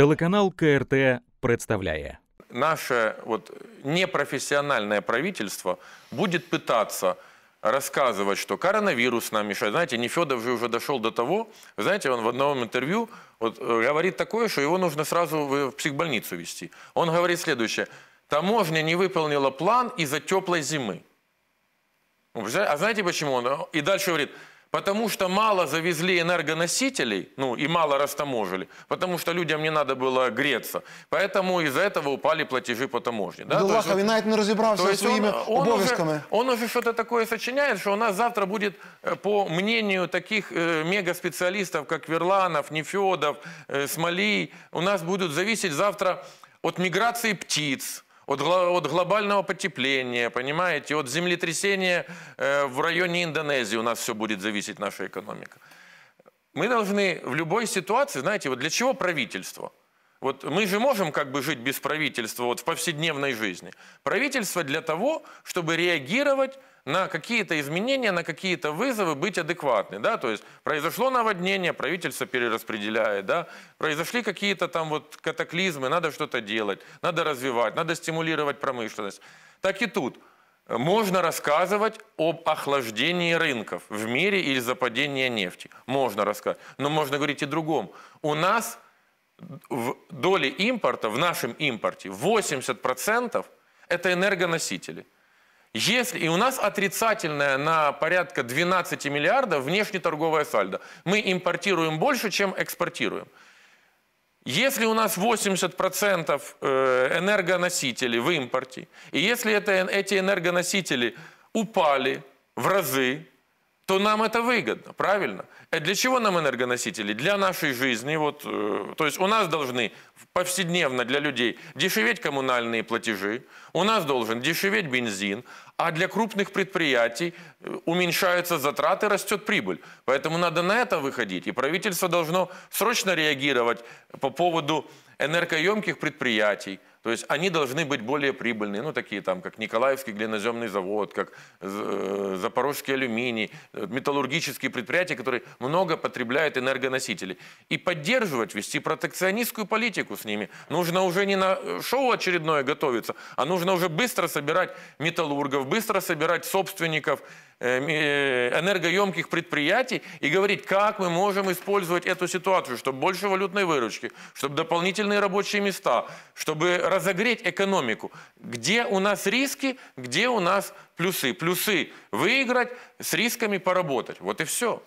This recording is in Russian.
Телеканал КРТ представляє. Наше вот, непрофессиональное правительство будет пытаться рассказывать, что коронавирус нам мешает. Знаете, Нефедов же уже дошел до того, знаете, он в одном интервью вот, э, говорит такое, что его нужно сразу в психбольницу вести. Он говорит следующее. Таможня не выполнила план из-за теплой зимы. А знаете почему он? Э, и дальше говорит, потому что мало завезли энергоносителей, ну и мало растаможили, потому что людям не надо было греться. Поэтому из-за этого упали платежи по таможне. Да? Долбахов, він навіть не розібрався зі своїми он, Он уже, уже что-то такое сочиняет, что у нас завтра будет, э, по мнению таких э, мегаспециалистов, как Верланов, Нефедов, э, Смолий, у нас будут зависеть завтра от миграции птиц, от, от глобального потепления, понимаете, от землетрясения э, в районе Индонезии у нас все будет зависеть, наша экономика. Мы должны в любой ситуации, знаете, вот для чего правительство? Вот мы же можем как бы жить без правительства вот в повседневной жизни. Правительство для того, чтобы реагировать на какие-то изменения, на какие-то вызовы быть адекватны, да, то есть произошло наводнение, правительство перераспределяет, да, произошли какие-то там вот катаклизмы, надо что-то делать, надо развивать, надо стимулировать промышленность. Так и тут можно рассказывать об охлаждении рынков в мире или за падение нефти, можно рассказывать, но можно говорить и другом. У нас в доле импорта, в нашем импорте 80% это энергоносители – если, и у нас отрицательное на порядка 12 миллиардов внешнеторговое сальдо. Мы импортируем больше, чем экспортируем. Если у нас 80% э, энергоносителей в импорте, и если это, эти энергоносители упали в разы, то нам это выгодно, правильно? А для чего нам энергоносители? Для нашей жизни. Вот, э, то есть у нас должны повседневно для людей дешеветь коммунальные платежи, у нас должен дешеветь бензин, а для крупных предприятий э, уменьшаются затраты, растет прибыль. Поэтому надо на это выходить. И правительство должно срочно реагировать по поводу энергоемких предприятий, то есть они должны быть более прибыльные, ну такие там, как Николаевский глиноземный завод, как э, Запорожский алюминий, э, металлургические предприятия, которые много потребляют энергоносители И поддерживать, вести протекционистскую политику с ними. Нужно уже не на э, шоу очередное готовиться, а нужно уже быстро собирать металлургов, быстро собирать собственников, Э, э, энергоемких предприятий и говорить, как мы можем использовать эту ситуацию, чтобы больше валютной выручки, чтобы дополнительные рабочие места, чтобы разогреть экономику. Где у нас риски, где у нас плюсы. Плюсы выиграть, с рисками поработать. Вот и все.